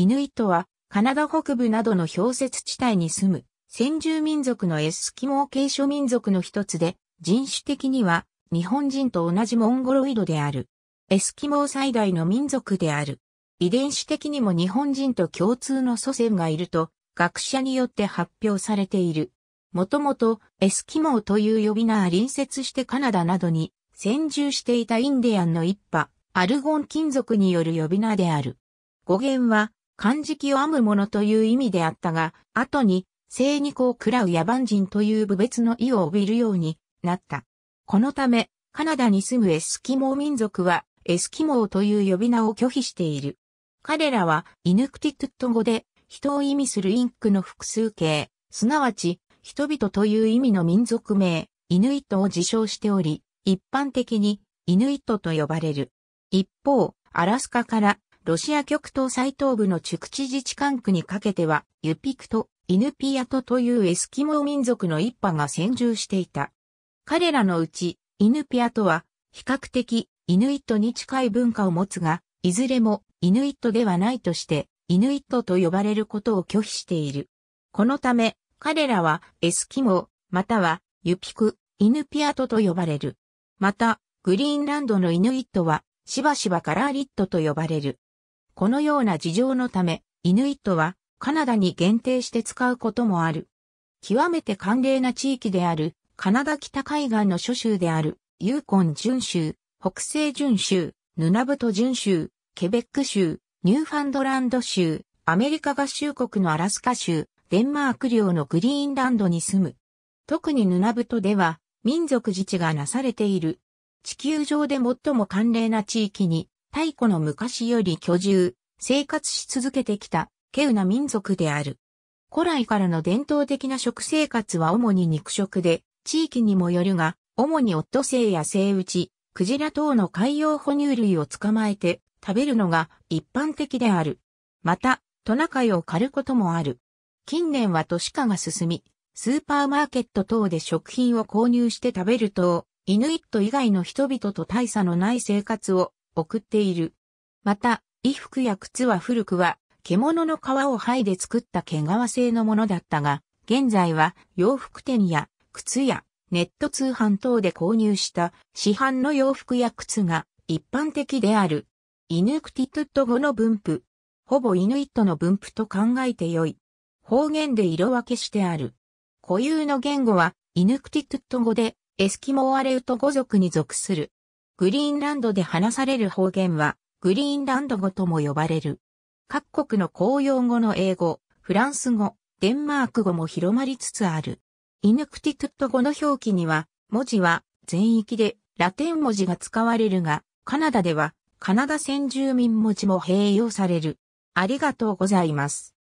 イヌイットは、カナダ北部などの氷雪地帯に住む、先住民族のエスキモー系諸民族の一つで、人種的には、日本人と同じモンゴロイドである。エスキモー最大の民族である。遺伝子的にも日本人と共通の祖先がいると、学者によって発表されている。もともと、エスキモーという呼び名は隣接してカナダなどに、先住していたインディアンの一派、アルゴン金属による呼び名である。語源は、漢字記を編むものという意味であったが、後に、精肉を喰らう野蛮人という部別の意を帯びるようになった。このため、カナダに住むエスキモー民族は、エスキモーという呼び名を拒否している。彼らは、イヌクティトゥット語で、人を意味するインクの複数形、すなわち、人々という意味の民族名、イヌイットを自称しており、一般的に、イヌイットと呼ばれる。一方、アラスカからロシア極東最東部のチュクチ自治管区にかけては、ユピクト、イヌピアトというエスキモー民族の一派が先住していた。彼らのうち、イヌピアトは、比較的、イヌイットに近い文化を持つが、いずれも、イヌイットではないとして、イヌイットと呼ばれることを拒否している。このため、彼らは、エスキモー、または、ユピク、イヌピアトと呼ばれる。また、グリーンランドのイヌイットは、しばしばカラーリットと呼ばれる。このような事情のため、イヌイットはカナダに限定して使うこともある。極めて寒冷な地域である、カナダ北海岸の諸州である、ユーコン準州、北西準州、ヌナブト準州、ケベック州、ニューファンドランド州、アメリカ合衆国のアラスカ州、デンマーク領のグリーンランドに住む。特にヌナブトでは、民族自治がなされている。地球上で最も寒冷な地域に太古の昔より居住、生活し続けてきた、稀有な民族である。古来からの伝統的な食生活は主に肉食で、地域にもよるが、主にオットセイやセイウチ、クジラ等の海洋哺乳類を捕まえて食べるのが一般的である。また、トナカイを狩ることもある。近年は都市化が進み、スーパーマーケット等で食品を購入して食べると、イヌイット以外の人々と大差のない生活を送っている。また、衣服や靴は古くは、獣の皮を剥いで作った毛皮製のものだったが、現在は洋服店や靴やネット通販等で購入した市販の洋服や靴が一般的である。イヌクティトゥット語の分布。ほぼイヌイットの分布と考えてよい。方言で色分けしてある。固有の言語はイヌクティトゥット語でエスキモアレウト語族に属する。グリーンランドで話される方言は、グリーンランド語とも呼ばれる。各国の公用語の英語、フランス語、デンマーク語も広まりつつある。イヌクティクット語の表記には、文字は全域でラテン文字が使われるが、カナダではカナダ先住民文字も併用される。ありがとうございます。